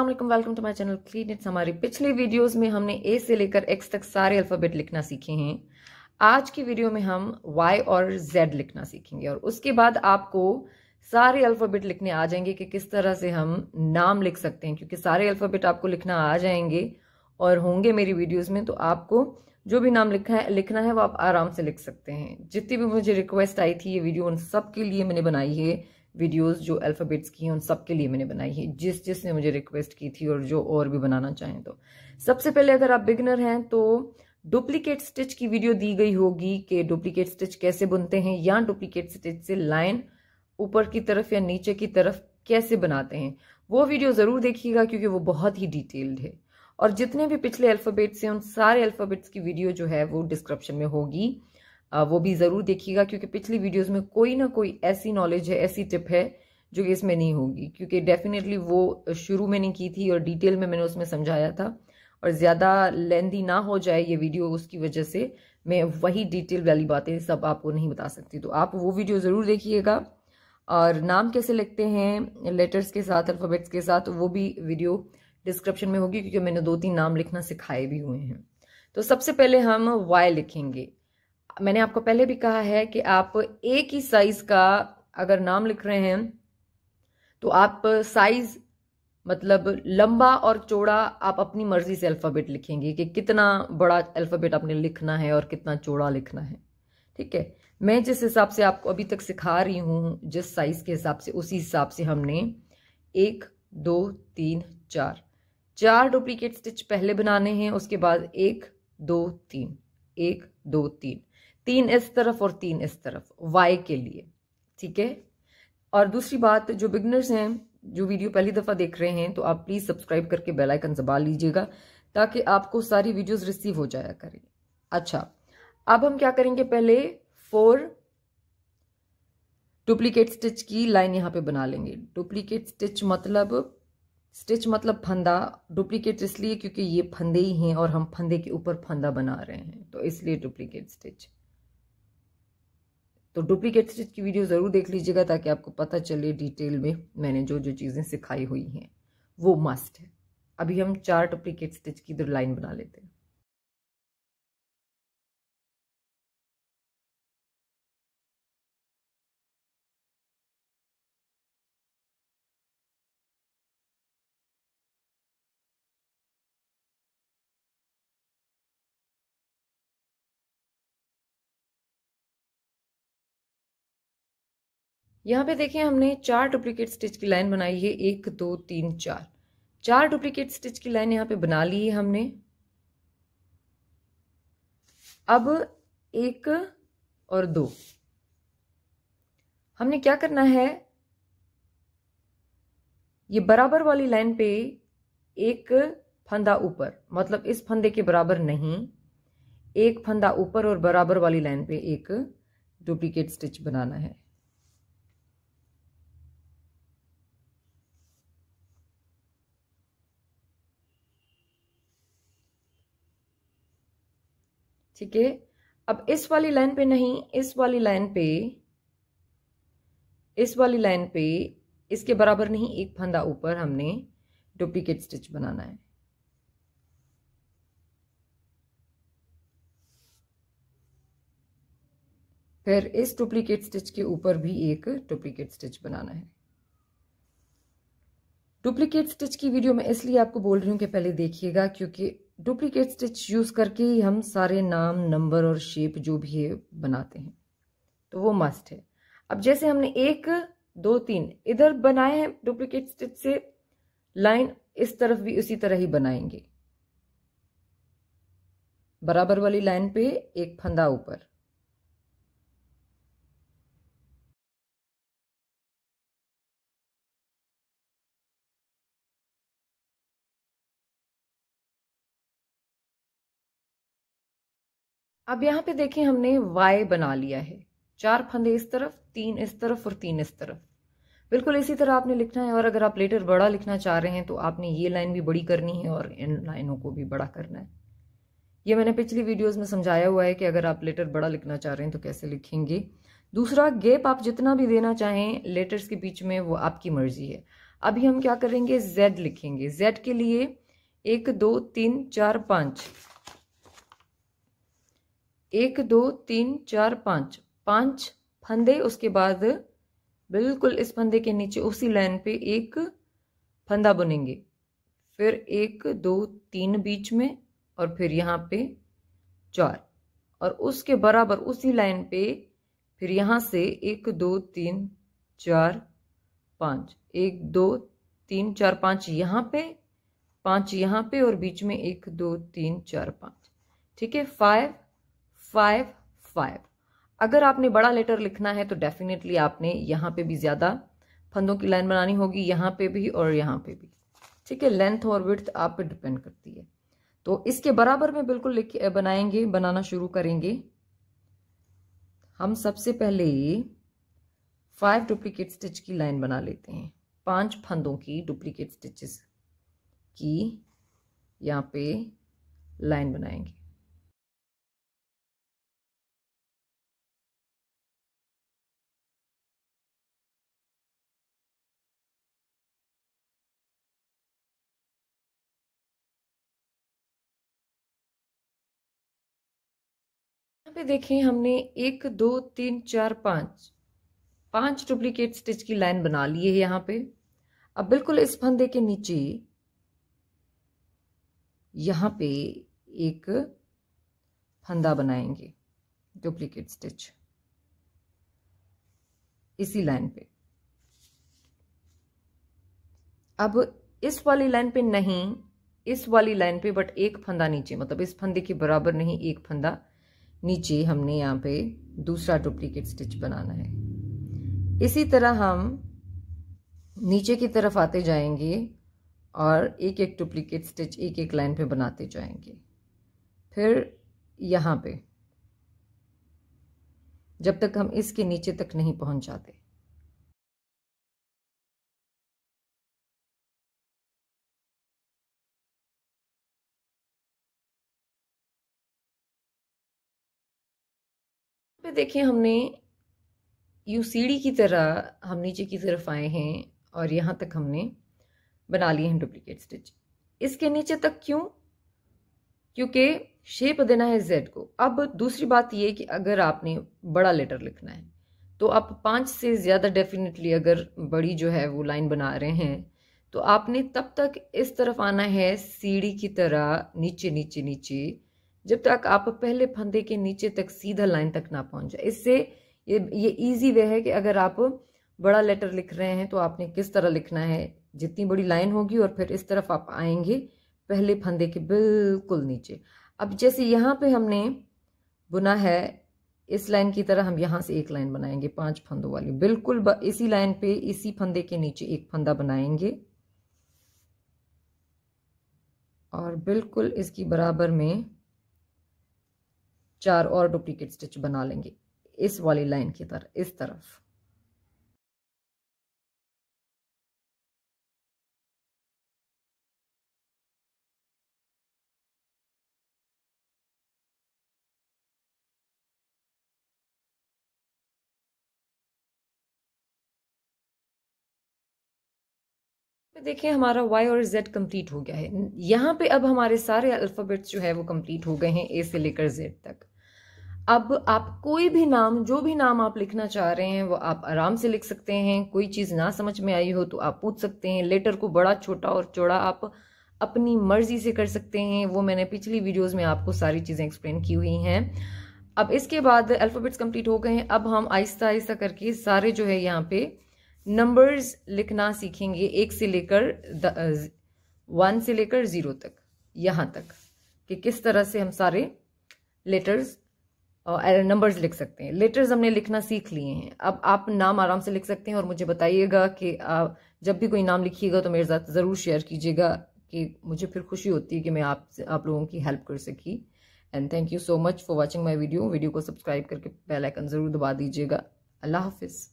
Aslam welcome to my channel क्लीन इट्स हमारी पिछली वीडियोस में हमने ए से लेकर एक्स तक सारे अल्फ़ाबेट लिखना सीखे हैं आज की वीडियो में हम वाई और जेड लिखना सीखेंगे और उसके बाद आपको सारे अल्फ़ाबेट लिखने आ जाएंगे कि किस तरह से हम नाम लिख सकते हैं क्योंकि सारे अल्फ़ाबेट आपको लिखना आ जाएंगे और होंगे मेरी वीडियोज़ में तो आपको जो भी नाम लिखा है लिखना है वो आप आराम से लिख सकते हैं जितनी भी मुझे रिक्वेस्ट आई थी ये वीडियो उन सब के लिए मैंने बनाई है वीडियोस जो अल्फ़ाबेट्स की हैं उन सब के लिए मैंने बनाई है जिस जिस ने मुझे रिक्वेस्ट की थी और जो और भी बनाना चाहें तो सबसे पहले अगर आप बिगनर हैं तो डुप्लीकेट स्टिच की वीडियो दी गई होगी कि डुप्लीकेट स्टिच कैसे बुनते हैं या डुप्लीकेट स्टिच से लाइन ऊपर की तरफ या नीचे की तरफ कैसे बनाते हैं वो वीडियो ज़रूर देखिएगा क्योंकि वो बहुत ही डिटेल्ड है और जितने भी पिछले अल्फ़ाबेट्स हैं उन सारे अल्फ़ाबेट्स की वीडियो जो है वो डिस्क्रिप्शन में होगी वो भी ज़रूर देखिएगा क्योंकि पिछली वीडियोस में कोई ना कोई ऐसी नॉलेज है ऐसी टिप है जो कि इसमें नहीं होगी क्योंकि डेफिनेटली वो शुरू में नहीं की थी और डिटेल में मैंने उसमें समझाया था और ज़्यादा लेंदी ना हो जाए ये वीडियो उसकी वजह से मैं वही डिटेल वाली बातें सब आपको नहीं बता सकती तो आप वो वीडियो ज़रूर देखिएगा और नाम कैसे लिखते हैं लेटर्स के साथ अल्फ़ाबेट्स के साथ वो भी वीडियो डिस्क्रिप्शन में होगी क्योंकि मैंने दो तीन नाम लिखना सिखाए भी हुए हैं तो सबसे पहले हम वाई लिखेंगे मैंने आपको पहले भी कहा है कि आप एक ही साइज का अगर नाम लिख रहे हैं तो आप साइज मतलब लंबा और चौड़ा आप अपनी मर्जी से अल्फ़ाबेट लिखेंगे कि कितना बड़ा अल्फ़ाबेट आपने लिखना है और कितना चौड़ा लिखना है ठीक है मैं जिस हिसाब से आपको अभी तक सिखा रही हूं जिस साइज़ के हिसाब से उसी हिसाब से हमने एक दो तीन चार चार डुप्लीकेट स्टिच पहले बनाने हैं उसके बाद एक दो तीन एक दो तीन तीन इस तरफ और तीन इस तरफ वाई के लिए ठीक है और दूसरी बात जो बिगनर्स हैं जो वीडियो पहली दफ़ा देख रहे हैं तो आप प्लीज़ सब्सक्राइब करके बेल आइकन दबा लीजिएगा ताकि आपको सारी वीडियोस रिसीव हो जाया करें अच्छा अब हम क्या करेंगे पहले फोर डुप्लीकेट स्टिच की लाइन यहां पे बना लेंगे डुप्लीकेट स्टिच मतलब स्टिच मतलब फंदा डुप्लीकेट इसलिए क्योंकि ये फंदे ही हैं और हम फंदे के ऊपर फंदा बना रहे हैं तो इसलिए डुप्लीकेट स्टिच तो डुप्लीकेट स्टिच की वीडियो ज़रूर देख लीजिएगा ताकि आपको पता चले डिटेल में मैंने जो जो चीज़ें सिखाई हुई हैं वो मस्ट है अभी हम चार डुप्लीकेट स्टिच की दो लाइन बना लेते हैं यहाँ पे देखें हमने चार डुप्लीकेट स्टिच की लाइन बनाई है एक दो तीन चार चार डुप्लीकेट स्टिच की लाइन यहाँ पे बना ली है हमने अब एक और दो हमने क्या करना है ये बराबर वाली लाइन पे एक फंदा ऊपर मतलब इस फंदे के बराबर नहीं एक फंदा ऊपर और बराबर वाली लाइन पे एक डुप्लीकेट स्टिच बनाना है ठीक है अब इस वाली लाइन पे नहीं इस वाली लाइन पे इस वाली लाइन पे इसके बराबर नहीं एक फंदा ऊपर हमने डुप्लीकेट स्टिच बनाना है फिर इस डुप्लीकेट स्टिच के ऊपर भी एक डुप्लीकेट स्टिच बनाना है डुप्लीकेट स्टिच की वीडियो में इसलिए आपको बोल रही हूं कि पहले देखिएगा क्योंकि डुप्लीकेट स्टिच यूज़ करके ही हम सारे नाम नंबर और शेप जो भी है बनाते हैं तो वो मस्ट है अब जैसे हमने एक दो तीन इधर बनाए हैं डुप्लीकेट स्टिच से लाइन इस तरफ भी उसी तरह ही बनाएंगे बराबर वाली लाइन पे एक फंदा ऊपर अब यहाँ पे देखें हमने वाई बना लिया है चार फंदे इस तरफ तीन इस तरफ और तीन इस तरफ बिल्कुल इसी तरह आपने लिखना है और अगर आप लेटर बड़ा लिखना चाह रहे हैं तो आपने ये लाइन भी बड़ी करनी है और इन लाइनों को भी बड़ा करना है ये मैंने पिछली वीडियोस में समझाया हुआ है कि अगर आप लेटर बड़ा लिखना चाह रहे हैं तो कैसे लिखेंगे दूसरा गैप आप जितना भी देना चाहें लेटर्स के बीच में वो आपकी मर्जी है अभी हम क्या करेंगे जेड लिखेंगे जेड के लिए एक दो तीन चार पाँच एक दो तीन चार पाँच पाँच फंदे उसके बाद बिल्कुल इस फंदे के नीचे उसी लाइन पे एक फंदा बुनेंगे फिर एक दो तीन बीच में और फिर यहाँ पे चार और उसके बराबर उसी लाइन पे फिर यहाँ से एक दो तीन चार पाँच एक दो तीन चार पाँच यहाँ पे पाँच यहाँ पे और बीच में एक दो तीन चार पाँच ठीक है फाइव फाइव फाइव अगर आपने बड़ा लेटर लिखना है तो डेफिनेटली आपने यहाँ पे भी ज़्यादा फंदों की लाइन बनानी होगी यहाँ पे भी और यहाँ पे भी ठीक है लेंथ और विथ आप पे डिपेंड करती है तो इसके बराबर में बिल्कुल लिख बनाएंगे बनाना शुरू करेंगे हम सबसे पहले फाइव डुप्लीकेट स्टिच की लाइन बना लेते हैं पांच फंदों की डुप्लीकेट स्टिचेस की यहाँ पे लाइन बनाएंगे यहाँ पे देखिए हमने एक दो तीन चार पाँच पांच डुप्लीकेट स्टिच की लाइन बना ली है यहाँ पे अब बिल्कुल इस फंदे के नीचे यहाँ पे एक फंदा बनाएंगे डुप्लीकेट स्टिच इसी लाइन पे अब इस वाली लाइन पे नहीं इस वाली लाइन पे बट एक फंदा नीचे मतलब इस फंदे के बराबर नहीं एक फंदा नीचे हमने यहाँ पे दूसरा डुप्लीकेट स्टिच बनाना है इसी तरह हम नीचे की तरफ आते जाएंगे और एक एक डुप्लीकेट स्टिच एक एक लाइन पे बनाते जाएंगे फिर यहाँ पे जब तक हम इसके नीचे तक नहीं पहुँच जाते पे देखें हमने यू सीढ़ी की तरह हम नीचे की तरफ आए हैं और यहाँ तक हमने बना लिए हैं डुप्लीकेट स्टिच इसके नीचे तक क्यों क्योंकि शेप देना है जेड को अब दूसरी बात ये कि अगर आपने बड़ा लेटर लिखना है तो आप पांच से ज़्यादा डेफिनेटली अगर बड़ी जो है वो लाइन बना रहे हैं तो आपने तब तक इस तरफ आना है सीढ़ी की तरह नीचे नीचे नीचे जब तक आप पहले फंदे के नीचे तक सीधा लाइन तक ना पहुंच जाए इससे ये ये इजी वे है कि अगर आप बड़ा लेटर लिख रहे हैं तो आपने किस तरह लिखना है जितनी बड़ी लाइन होगी और फिर इस तरफ आप आएंगे पहले फंदे के बिल्कुल नीचे अब जैसे यहाँ पे हमने बुना है इस लाइन की तरह हम यहाँ से एक लाइन बनाएंगे पांच फंदों वाली बिल्कुल इसी लाइन पे इसी फंदे के नीचे एक फंदा बनाएंगे और बिल्कुल इसकी बराबर में चार और डुप्लीकेट स्टिच बना लेंगे इस वाली लाइन की तरफ इस तरफ देखिए हमारा y और z कंप्लीट हो गया है यहाँ पे अब हमारे सारे अल्फ़ाबेट्स जो है वो कंप्लीट हो गए हैं a से लेकर z तक अब आप कोई भी नाम जो भी नाम आप लिखना चाह रहे हैं वो आप आराम से लिख सकते हैं कोई चीज़ ना समझ में आई हो तो आप पूछ सकते हैं लेटर को बड़ा छोटा और चौड़ा आप अपनी मर्जी से कर सकते हैं वो मैंने पिछली वीडियोस में आपको सारी चीज़ें एक्सप्लेन की हुई हैं अब इसके बाद अल्फ़ाबेट्स कंप्लीट हो गए हैं अब हम आहिस्ता आहिस्ता करके सारे जो है यहाँ पे नंबर्स लिखना सीखेंगे एक से लेकर वन से लेकर ज़ीरो तक यहाँ तक कि किस तरह से हम सारे लेटर्स नंबर्स लिख सकते हैं लेटर्स हमने लिखना सीख लिए हैं अब आप नाम आराम से लिख सकते हैं और मुझे बताइएगा कि आप जब भी कोई नाम लिखिएगा तो मेरे साथ ज़रूर शेयर कीजिएगा कि मुझे फिर खुशी होती है कि मैं आप आप लोगों की हेल्प कर सकी and thank you so much for watching my video video को सब्सक्राइब करके बेलाइकन ज़रूर दबा दीजिएगा अल्लाह हाफिज़